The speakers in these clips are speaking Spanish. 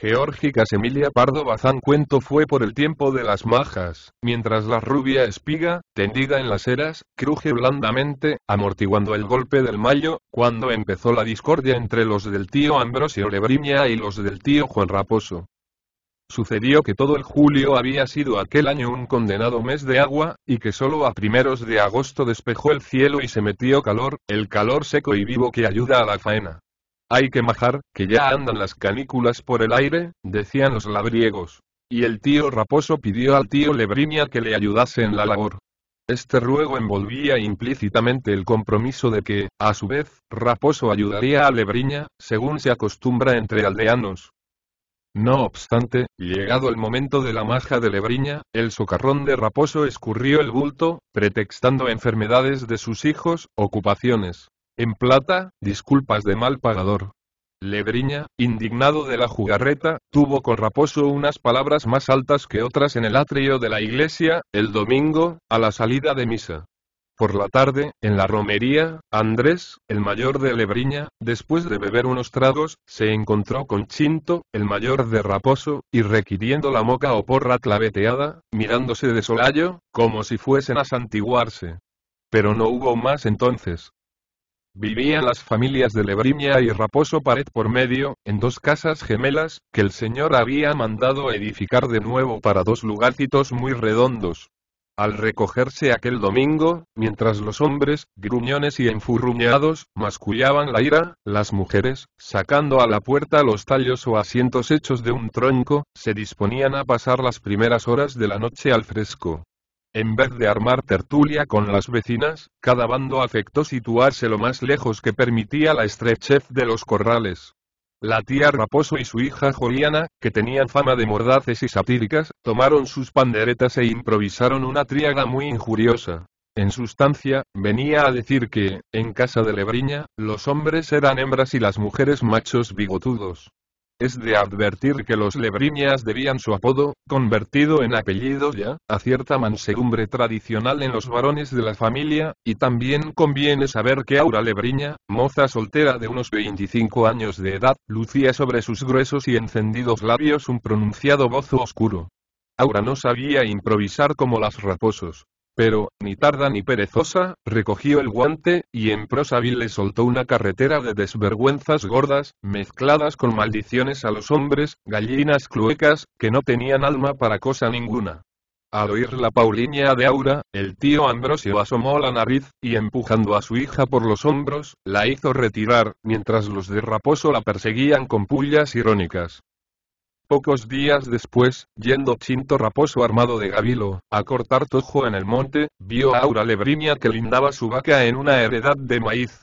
Geórgicas Emilia Pardo Bazán cuento fue por el tiempo de las majas, mientras la rubia espiga, tendida en las eras, cruje blandamente, amortiguando el golpe del mayo, cuando empezó la discordia entre los del tío Ambrosio Lebriña y los del tío Juan Raposo. Sucedió que todo el julio había sido aquel año un condenado mes de agua, y que solo a primeros de agosto despejó el cielo y se metió calor, el calor seco y vivo que ayuda a la faena. Hay que majar, que ya andan las canículas por el aire, decían los labriegos. Y el tío Raposo pidió al tío Lebriña que le ayudase en la labor. Este ruego envolvía implícitamente el compromiso de que, a su vez, Raposo ayudaría a Lebriña, según se acostumbra entre aldeanos. No obstante, llegado el momento de la maja de Lebriña, el socarrón de Raposo escurrió el bulto, pretextando enfermedades de sus hijos, ocupaciones, en plata, disculpas de mal pagador. Lebriña, indignado de la jugarreta, tuvo con Raposo unas palabras más altas que otras en el atrio de la iglesia, el domingo, a la salida de misa. Por la tarde, en la romería, Andrés, el mayor de Lebriña, después de beber unos tragos, se encontró con Chinto, el mayor de Raposo, y requiriendo la moca o porra claveteada, mirándose de solayo, como si fuesen a santiguarse. Pero no hubo más entonces, Vivían las familias de Lebrimia y Raposo pared por medio, en dos casas gemelas, que el señor había mandado edificar de nuevo para dos lugarcitos muy redondos. Al recogerse aquel domingo, mientras los hombres, gruñones y enfurruñados, mascullaban la ira, las mujeres, sacando a la puerta los tallos o asientos hechos de un tronco, se disponían a pasar las primeras horas de la noche al fresco. En vez de armar tertulia con las vecinas, cada bando afectó situarse lo más lejos que permitía la estrechez de los corrales. La tía Raposo y su hija Juliana, que tenían fama de mordaces y satíricas, tomaron sus panderetas e improvisaron una triaga muy injuriosa. En sustancia, venía a decir que, en casa de Lebriña, los hombres eran hembras y las mujeres machos bigotudos. Es de advertir que los lebriñas debían su apodo, convertido en apellido ya, a cierta mansedumbre tradicional en los varones de la familia, y también conviene saber que Aura Lebriña, moza soltera de unos 25 años de edad, lucía sobre sus gruesos y encendidos labios un pronunciado gozo oscuro. Aura no sabía improvisar como las raposos. Pero, ni tarda ni perezosa, recogió el guante, y en prosa vil le soltó una carretera de desvergüenzas gordas, mezcladas con maldiciones a los hombres, gallinas cluecas, que no tenían alma para cosa ninguna. Al oír la Paulinia de Aura, el tío Ambrosio asomó la nariz, y empujando a su hija por los hombros, la hizo retirar, mientras los de Raposo la perseguían con pullas irónicas. Pocos días después, yendo Chinto Raposo armado de gavilo, a cortar tojo en el monte, vio a Aura Lebriña que lindaba su vaca en una heredad de maíz.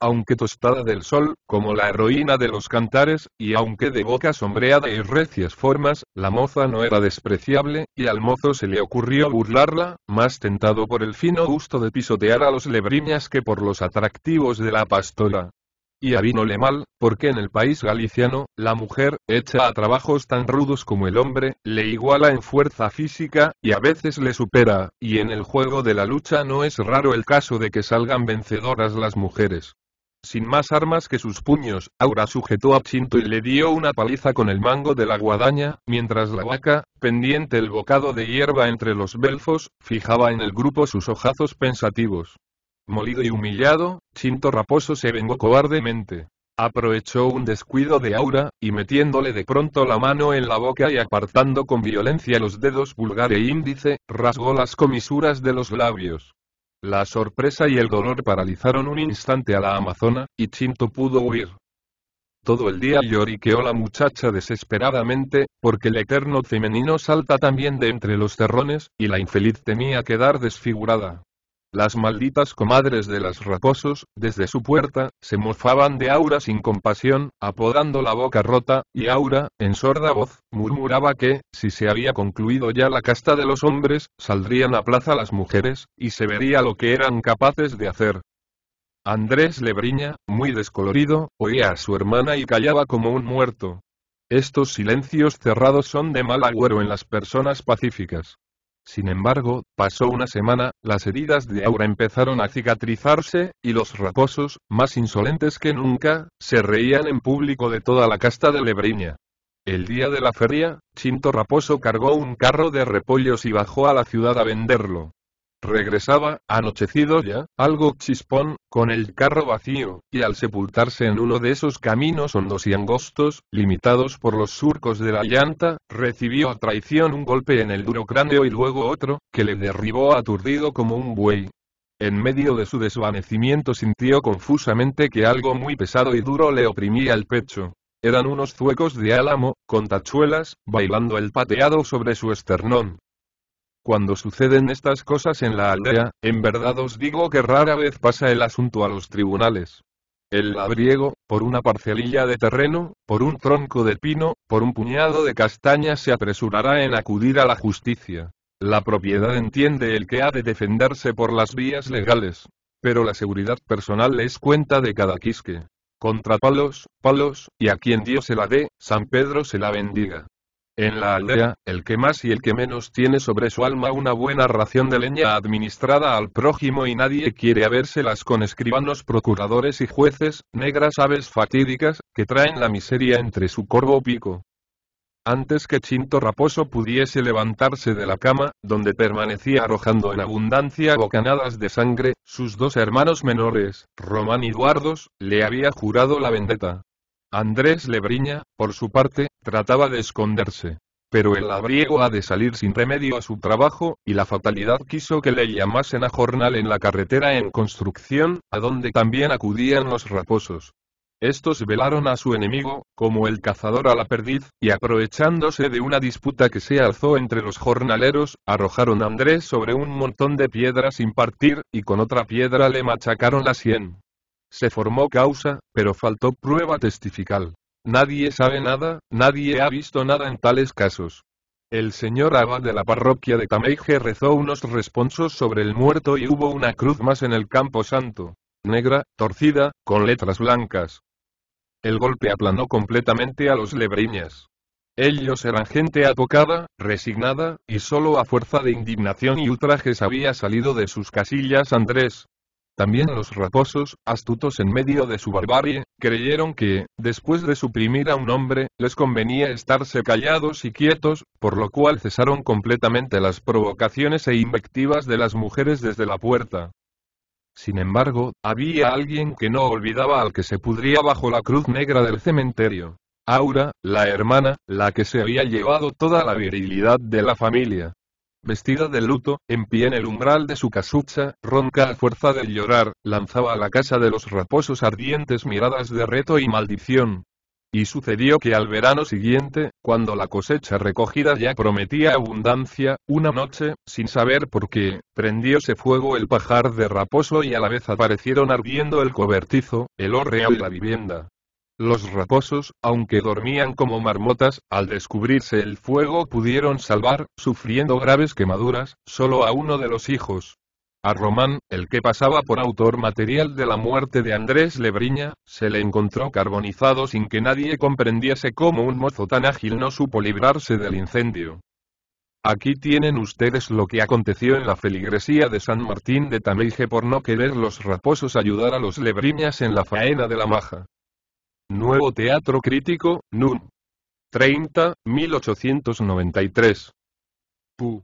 Aunque tostada del sol, como la heroína de los cantares, y aunque de boca sombreada y recias formas, la moza no era despreciable, y al mozo se le ocurrió burlarla, más tentado por el fino gusto de pisotear a los lebrimias que por los atractivos de la pastora y a mal, porque en el país galiciano, la mujer, hecha a trabajos tan rudos como el hombre, le iguala en fuerza física, y a veces le supera, y en el juego de la lucha no es raro el caso de que salgan vencedoras las mujeres. Sin más armas que sus puños, Aura sujetó a Chinto y le dio una paliza con el mango de la guadaña, mientras la vaca, pendiente el bocado de hierba entre los belfos, fijaba en el grupo sus ojazos pensativos. Molido y humillado, Chinto Raposo se vengó cobardemente. Aprovechó un descuido de Aura, y metiéndole de pronto la mano en la boca y apartando con violencia los dedos vulgar e índice, rasgó las comisuras de los labios. La sorpresa y el dolor paralizaron un instante a la amazona, y Chinto pudo huir. Todo el día lloriqueó la muchacha desesperadamente, porque el eterno femenino salta también de entre los terrones, y la infeliz temía quedar desfigurada. Las malditas comadres de las raposos, desde su puerta, se mofaban de Aura sin compasión, apodando la boca rota, y Aura, en sorda voz, murmuraba que, si se había concluido ya la casta de los hombres, saldrían a plaza las mujeres, y se vería lo que eran capaces de hacer. Andrés Lebriña, muy descolorido, oía a su hermana y callaba como un muerto. Estos silencios cerrados son de mal agüero en las personas pacíficas. Sin embargo, pasó una semana, las heridas de Aura empezaron a cicatrizarse, y los raposos, más insolentes que nunca, se reían en público de toda la casta de Lebriña. El día de la feria, Chinto Raposo cargó un carro de repollos y bajó a la ciudad a venderlo. Regresaba, anochecido ya, algo chispón, con el carro vacío, y al sepultarse en uno de esos caminos hondos y angostos, limitados por los surcos de la llanta, recibió a traición un golpe en el duro cráneo y luego otro, que le derribó aturdido como un buey. En medio de su desvanecimiento sintió confusamente que algo muy pesado y duro le oprimía el pecho. Eran unos zuecos de álamo, con tachuelas, bailando el pateado sobre su esternón. Cuando suceden estas cosas en la aldea, en verdad os digo que rara vez pasa el asunto a los tribunales. El labriego, por una parcelilla de terreno, por un tronco de pino, por un puñado de castañas se apresurará en acudir a la justicia. La propiedad entiende el que ha de defenderse por las vías legales. Pero la seguridad personal es cuenta de cada quisque. Contra palos, palos, y a quien Dios se la dé, San Pedro se la bendiga. En la aldea, el que más y el que menos tiene sobre su alma una buena ración de leña administrada al prójimo y nadie quiere habérselas con escribanos procuradores y jueces, negras aves fatídicas, que traen la miseria entre su corvo pico. Antes que Chinto Raposo pudiese levantarse de la cama, donde permanecía arrojando en abundancia bocanadas de sangre, sus dos hermanos menores, Román y Duardos, le había jurado la vendetta. Andrés Lebriña, por su parte, trataba de esconderse. Pero el labriego ha de salir sin remedio a su trabajo, y la fatalidad quiso que le llamasen a jornal en la carretera en construcción, a donde también acudían los raposos. Estos velaron a su enemigo, como el cazador a la perdiz, y aprovechándose de una disputa que se alzó entre los jornaleros, arrojaron a Andrés sobre un montón de piedras sin partir, y con otra piedra le machacaron la sien. Se formó causa, pero faltó prueba testifical. Nadie sabe nada, nadie ha visto nada en tales casos. El señor abad de la parroquia de Tameige rezó unos responsos sobre el muerto y hubo una cruz más en el campo santo. Negra, torcida, con letras blancas. El golpe aplanó completamente a los lebreñas. Ellos eran gente apocada, resignada, y solo a fuerza de indignación y ultrajes había salido de sus casillas Andrés, también los raposos, astutos en medio de su barbarie, creyeron que, después de suprimir a un hombre, les convenía estarse callados y quietos, por lo cual cesaron completamente las provocaciones e invectivas de las mujeres desde la puerta. Sin embargo, había alguien que no olvidaba al que se pudría bajo la cruz negra del cementerio. Aura, la hermana, la que se había llevado toda la virilidad de la familia vestida de luto, en pie en el umbral de su casucha, ronca a fuerza de llorar, lanzaba a la casa de los raposos ardientes miradas de reto y maldición. Y sucedió que al verano siguiente, cuando la cosecha recogida ya prometía abundancia, una noche, sin saber por qué, prendióse fuego el pajar de raposo y a la vez aparecieron ardiendo el cobertizo, el hórreo y la vivienda. Los raposos, aunque dormían como marmotas, al descubrirse el fuego pudieron salvar, sufriendo graves quemaduras, solo a uno de los hijos. A Román, el que pasaba por autor material de la muerte de Andrés Lebriña, se le encontró carbonizado sin que nadie comprendiese cómo un mozo tan ágil no supo librarse del incendio. Aquí tienen ustedes lo que aconteció en la feligresía de San Martín de Tameije por no querer los raposos ayudar a los lebriñas en la faena de la maja. Nuevo Teatro Crítico, Nun. 30, 1893. Pu.